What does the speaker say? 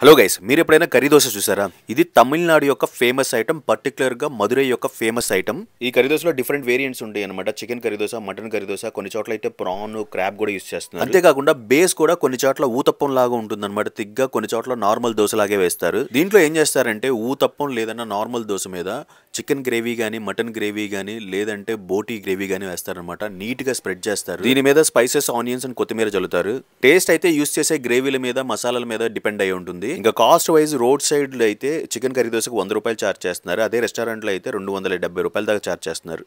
hello guys మీరు ఎప్పుడైనా curry dosa చూసారా ఇది తమిళనాడు యొక్క ఫేమస్ ఐటమ్ పర్టికులర్గా మధురై యొక్క ఫేమస్ ఐటమ్ ఈ కర్రీ దోశలో డిఫరెంట్ వేరియంట్స్ ఉంటాయి అనమాట chicken curry dosa mutton curry dosa కొన్ని చోట్ల అయితే ప్రాన్ క్రాబ్ కూడా యూస్ చేస్తున్నారు అంతేకాకుండా బేస్ కూడా కొన్ని చోట్ల ఊతప్పం లాగా ఉంటుంది అనమాట తిగ్గా కొన్ని చోట్ల నార్మల్ దోశ లాగే వేస్తారు దీంట్లో ఏం చేస్తారంటే ఊతప్పం లేదన్నా నార్మల్ దోశ మీద చికెన్ గ్రేవీ కానీ మటన్ గ్రేవీ కానీ లేదంటే బోటీ గ్రేవీ కానీ వేస్తారనమాట నీట్గా స్ప్రెడ్ చేస్తారు దీని మీద స్పైసెస్ ఆనియన్స్ అండ్ కొత్తిమీర చల్లుతారు టేస్ట్ అయితే యూస్ చేసే గ్రేవీల మీద మసాలాల మీద డిపెండ్ అయి ఉంటుంది ఉంటుంది ఇంకా కాస్ట్ వైజ్ రోడ్ సైడ్ లో అయితే చికెన్ కర్రీ దోశకు వంద రూపాయలు చార్జ్ చేస్తున్నారు అదే రెస్టారెంట్ లో అయితే రెండు వందల డెబ్బై రూపాయల దాకా చార్జ్ చేస్తున్నారు